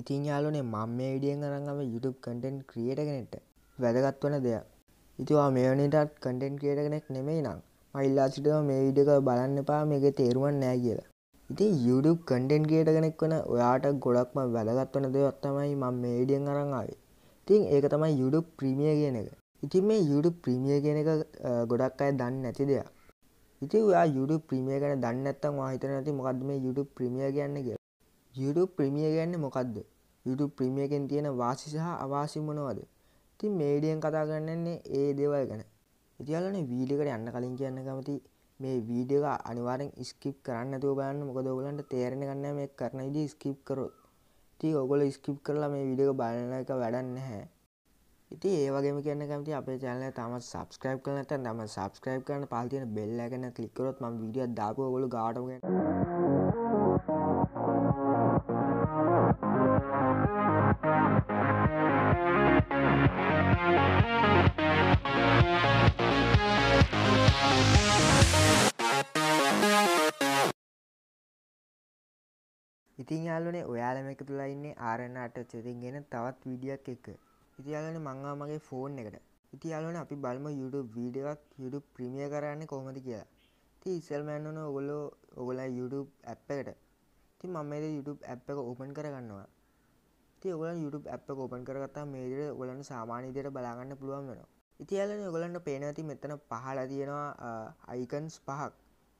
ඉතින් යාලුනේ මම මේ විඩියෙන් අරන් ආවේ YouTube content creator කෙනෙක්ට වැදගත් වෙන දෙයක්. ඉතින් ඔයා මේ වෙනේටත් content creator කෙනෙක් නෙමෙයි නං. මම ඉල්ලා සිටිනවා මේ වීඩියෝ එක බලන්න එපා මේකේ තේරුමක් නැහැ කියලා. ඉතින් YouTube content creator කෙනෙක් වෙන ඔයාට ගොඩක්ම වැදගත් වෙන දෙයක් තමයි මම මේ විඩියෙන් අරන් ආවේ. ඉතින් ඒක තමයි YouTube Premiere කියන එක. ඉතින් මේ YouTube Premiere කියන එක ගොඩක් අය දන්නේ නැති දෙයක්. ඉතින් ඔයා YouTube Premiere ගැන දන්නේ නැත්නම් ඔයා හිතන්නේ නැති මොකද්ද මේ YouTube Premiere කියන්නේ කියලා. YouTube ප්‍රමිය ගැන්න මොකක්ද YouTube ප්‍රමියකෙන් තියෙන වාසි සහ අවාසි මොනවද ති මේඩියෙන් කතා ගන්නන්නේ ඒ දේවල් ගැන ඉතියාලන වීඩිකට යන්න කලින් කියන්න කැමති මේ වීඩියක අනිවාරෙන් ස්කිප් කරන්න තුව බයන්න මොකද ඔගලන්ට තේරණ ගන්න මේ කරන ඉදි ස්කිප් කරොත් ති ඔගොල ස්කිප් කරලා මේ විඩියක බලන එක වැඩන්න හැ ඉති ඒවගේම කියන්න කැමති අපේ චැනල තම සබස්ක්‍රයිබ් කරනට නම සබස්ක්‍රයිබ් කරන පාතියන බෙල්ල ගැන කලිකරොත් ම විඩිය දාපු ඔගොල ගාටම ගැන ඉතින් යාලුනේ ඔයාලම එක තුලා ඉන්නේ ආරණාට චතින් ගෙන තවත් වීඩියක් එක ඉතියාලන මංවා මගේ ෆෝන් එකට ඉතියාලන අපි බලම YouTube වීඩියක් YouTube ප්‍රමිය කරන්න කොහොමති කියලා ති ඉසල්මෑන්වන ඔගොල්ලෝ ඔගොලා YouTube ඇප් එකට ති මමද YouTube ඇප් එක ඕපන් කරගන්නවා ති ඔගල YouTube ඇප් ඕපන් කරගත්තා මේදර ගොලන්න සාමානීදයට බලාගන්න පුළුවන් වෙනවා ඉතියාලන ඔගලන්න පේනති මෙතන පහලා තියෙනවා අයිකන්ස් පහක්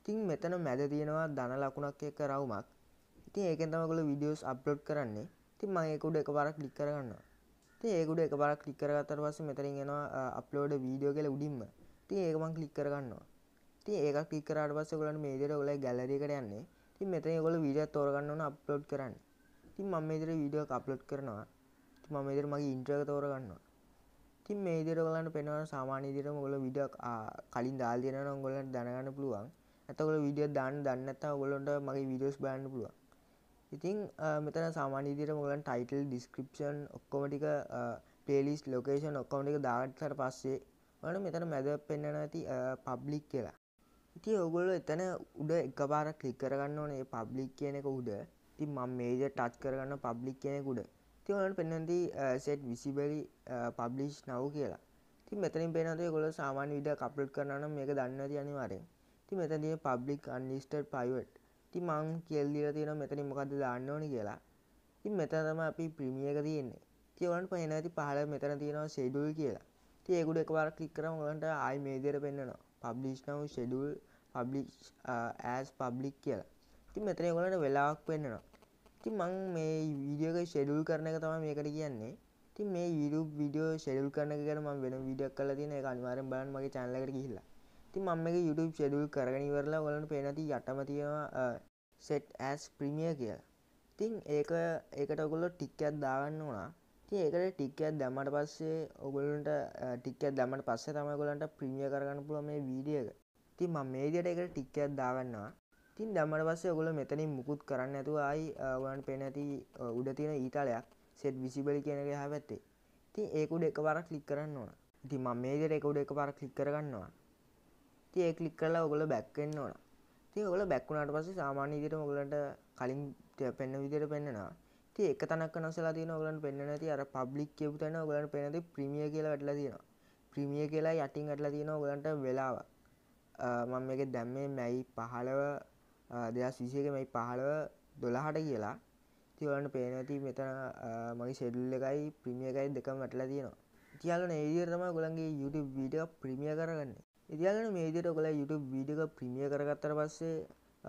තින් මෙතන මැද තියෙනවා දන ලකුණක් එක රවුමක් ඉතින් ඒකෙන් තමයි ඔයගොල්ලෝ වීඩියෝස් අප්ලෝඩ් කරන්නේ. ඉතින් මම ඒක උඩ එකපාරක් ක්ලික් කරගන්නවා. ඉතින් ඒක උඩ එකපාරක් ක්ලික් කරගත්තට පස්සේ මෙතනින් එනවා අප්ලෝඩ් වීඩියෝ කියලා උඩින්ම. ඉතින් ඒක මම ක්ලික් කරගන්නවා. ඉතින් ඒක ක්ලික් කරාට පස්සේ ඔයගොල්ලන්ට මේ විදිහට ඔයගොල්ලෝ ගැලරි එකට යන්නේ. ඉතින් මෙතන ඔයගොල්ලෝ වීඩියෝ තෝරගන්න ඕන අප්ලෝඩ් කරන්න. ඉතින් මම මේ විදිහට වීඩියෝ එකක් අප්ලෝඩ් කරනවා. ඉතින් මම මේ විදිහට මගේ ඉන්ට්‍රෝ එක තෝරගන්නවා. ඉතින් මේ විදිහට ඔයගලන්ට පේනවා සාමාන්‍ය විදිහට ඔයගොල්ලෝ වීඩියෝ කලින් දාලා දෙනවා නම් ඔයගලන්ට දැනගන්න පුළුවන්. නැත්නම් ඔයගොල්ලෝ වීඩියෝ දාන්න දන්නේ නැත්නම් ඔයගොල්ලන්ට මගේ වීඩියෝස් බලන්න පුළුවන්. ඉතිං මෙතන සාමානීදිර මුලන් ටයිටල් ඩිස්ක්‍රපෂන් ඔක්කොමටික පේලිස් ලොකේෂන් ඔක්කොමටික දාගටතර පස්සේ වන මෙතන මැද පෙන්න්න ඇති පබ්ලික් කියලා ඉති ඔගොල එතන උඩ එක පාර කලික් කරගන්න ඕනේ පබ්ලික් කියනෙක උඩ ති මං මේජ ටච් කරගන්න පබ්ලික් කියෙනෙකුඩ තිවලට පෙන්නති සෙට් විසිබලි පබ්ලිෂ් නව් කියලා ති මෙතනින් පෙනතේ ගොල සාමාන්‍ය විඩ කප්ලට් කරනම් මේක දන්න තියනිවාරෙන් ති මෙතැතිය පබ්ලික් අන්ලිස්ටර් පයිවට් ති මං කෙල්දිල තියෙන මෙතනි මොකද දාන්න ඕනි කියලා ඉතින් මෙතන තම අපි ප්‍රිමියක තියෙන්නේ තිවලන්ට පහන ඇති පහල මෙතන තියෙනවා ෂෙඩුල් කියලා තියකුඩ එකවර කලික්කරම ගලන්ට ආයි මේදර පෙන්න්නනවා publish now schedule public as public කියලා ති මෙතන ගලට වෙලාවක් පෙන්න්නනවා ති මං මේ වීඩියක ෂෙඩුල් කරන එක තම මේකට කියන්නේ ති මේ YouTube විඩියෝ ෂෙඩුල් කරන ගැන ම වෙන විඩක් කල තින අනිවාරෙන් බලන් මගේ චැනලකට කිහිල්ලා ති මම එක YouTube ෙඩුල් කරගනිවරලා වලට පේනති යටමතිවා සෙට් ඇස් ප්‍රිමිය කියල තින් ඒක ඒකට ඔගොල්ලො ටික්කත් දාගන්න වුණා ති ඒකට ටික්කත් දැමට පස්සේ ඔගොලන්ට ටික්කත් දැමට පස්සේ තමයිගොලන්ට ප්‍රිමිය කරගන්න පුළ මේ වීඩියක ති ම මේඩියට එකට ටික්කත් දාගන්නවා තින් දැමට පස්සේ ඔගොල මෙතනින් මුකුත් කරන්න ඇතු අයි ඔලන් පෙනැති උඩ තියෙන ඊතාලයක් සෙට් විසිබලි කියනක හැපැත්තේ ති ඒකුඩ එක පරක් ලික් කරන්න ඕන ඉති ම මේදර එකුඩ එක පරක් ලික් කරගන්නවා තිය කලික් කලා ඔගොල බැක්වෙන්න ඕන ති ඔගල බැක්වුණට පස සාමාන්‍ය දිර ඔගලට කලින් පෙන්න්න විදිර පෙන්න්නවා ති එක තනක් නසලා තින ඔගලන් පෙන්න්න නැති අර පබ්ලික් කියපු තැන ඔගලන් පෙනති ප්‍රමිය කියලා වැටලා තියෙනවා ප්‍රමිය කියලා යටින් ඇටලා තියෙන ඔගලන්ට වෙලාව මම එක දැම්මේ මැයි පහළව දෙයක් විසියක මැයි පහළව දොළහට කියලා තිවලට පේනැති මෙතන මගේ සෙඩුල්ල එකයි ප්‍රමිය එකයි දෙකම වැටලා තියෙනවා තියාලන ඒදිරතම ගොළන්ගේ YouTube වීඩ ප්‍රමිය කරගන්න ඉදිගන මේදට ඔකලා YouTube වීඩියක ප්‍රිමිය කරගත්තර පස්සේ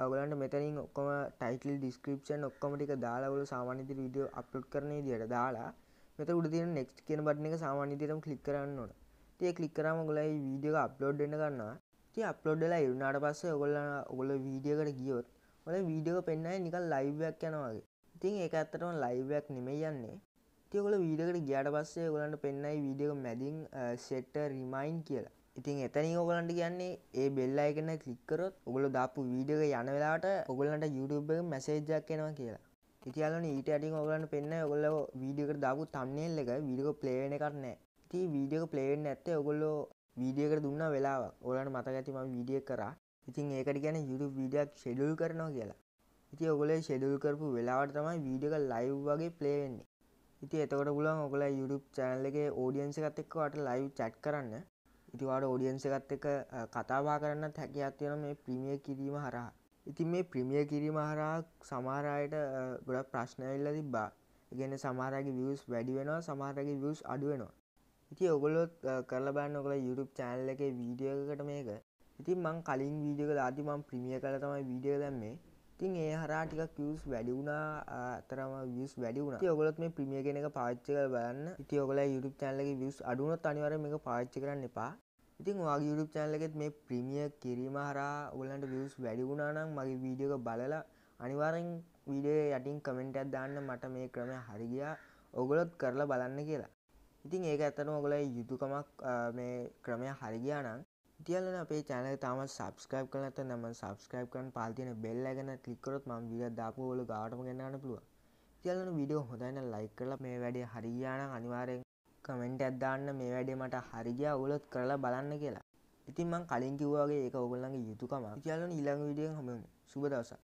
ඔගලන්ට මෙතැනින් ඔක්කොම ටයිටල් ඩිස්ක්‍රපෂන් ඔක්කොමටික දාලාවල සාමාන්‍යති වීඩියෝ අප්ලොඩ් කරන දිට දාලා මෙත උඩතින නෙක්් කියන බටන එක සාමාන්‍යතරම් කලික් කරන්න ඕන තිය කලික් කරම ගොලයි වීඩියක අප්ලෝඩ් එන්න ගන්නවා ති අප්ලෝඩ්ඩලා ඉරුණාට පස්සේ ඔගොල්ලන්න ඔගොල වීඩියකට ගියොත් ඔල වීඩියක පෙන්න්නයි නිකල් ලයිවයක් යනවාගේ ඉතින් ඒ අත්තරම ලයිවයක් නෙමේ යන්නේ තියකොල වීඩකට ගියාට පස්සේ ගොලන්ට පෙන්න්නයි වීඩියක මැදින් සෙට්ට රිමයින් කියලා ඉතින් එතනින් ඔගලන්ට කියන්නේ ඒ බෙල්ලා එකන කලික්කරොත් ඔගොල දාපු වීඩියක යන වෙලාට ඔගොලන්ට YouTube මැසේජ්ජක් එනවා කියලා ඉතියාලන ඊට අටින් ඔගලන්ට පෙන්න්න ඔගොල්ල වීඩියකට දාපු තම්න්නේල් එක විඩියක ප්ලේන කරනෑ ති වීඩියක ප්ලේෙන් ඇත්තේ ඔගොල්ලෝ වීඩියකට දුන්න වෙලාවක් ඔලට මත ඇතිම වීඩිය කරා ඉතින් ඒකට ගැන YouTube වීඩියක් ෂෙඩුල් කරනවා කියලා ඉති ඔගොල ෂෙඩුල් කරපු වෙලාවට තමයි වීඩියක ලයිව් වගේ ප්ලේවෙන්නේ ඉති එතකට පුලන් ඔගල YouTube චැනල්ල එක ෝඩියන්ස එකත් එක්ක අට ලයිව් චට් කරන්න ඉතිවාට ෝඩියන්ස එකත් එක කතාවා කරන්න හැකියක් තියෙන මේ ප්‍රිමිය කිරීම හරහා ඉතින් මේ ප්‍රිමිය කිරීම හරා සමාරයට ගොඩක් ප්‍රශ්නවෙල්ල තිබ්බා ඉගෙන සමාරගේ වියස් වැඩි වෙනවා සමාරගේ වියස් අඩුවෙනවා ඉති ඔගොලොත් කරලා බන්න ඔකළ YouTube චෑනල් එක වීඩියකට මේක ඉතින් මං කලින් වීඩියක දාති මං ප්‍රිමිය කළ තමයි වීඩියක දැම්මේ ඉතින් ඒ හරා ටිකක් ියස් වැඩිවුණා අතරම වියස් වැඩිවුණ ඔගොලොත් මේ ප්‍රිමිය කෙනෙක පාච්ච කර බලන්න ඉති ඔගල YouTube චැනලගේ වියස් අඩුනොත් අනිවර මේක පාච්චි කරන්න එපා ඉතින් වගේ YouTube channel එකෙත් මේ ප්‍රීමියර් කිරීම හරහා ඔයගලන්ට views වැඩි වුණා නම් මගේ වීඩියෝ එක බලලා අනිවාර්යෙන් වීඩියෝ යටින් කමෙන්ට් එකක් දාන්න මට මේ ක්‍රමය හරි ගියා. ඔයගොල්ලොත් කරලා බලන්න කියලා. ඉතින් ඒක ඇත්තටම ඔයගොල්ලෝ යුතුයකමක් මේ ක්‍රමය හරි ගියා නම් ඉතියාලන අපේ චැනල තාමත් සබස්ක්‍රයිබ් කරනත නම සබස්ක්‍රයිබ් කරන පාතියන බෙල්ල ගැන කලිකොත් ම විඩ දාපු ොල ගාටම ගන්නන්න පුළුව තියාලන විඩියෝ හොඳයින්න ලයි කරලා මේ වැඩේ හරියාන අනිවාරයෙන් කමෙන්ට අදදාන්න මේ වැඩේ මට හරිගිය ඔගුලොත් කරලා බලන්න කියලා ඉතින් මං කලින් කිව්වාගේ ඒක ඔගොල්ලගේ යුතුකම කියලන ඉළඟ විඩියෙන් හොම සුබදවසක්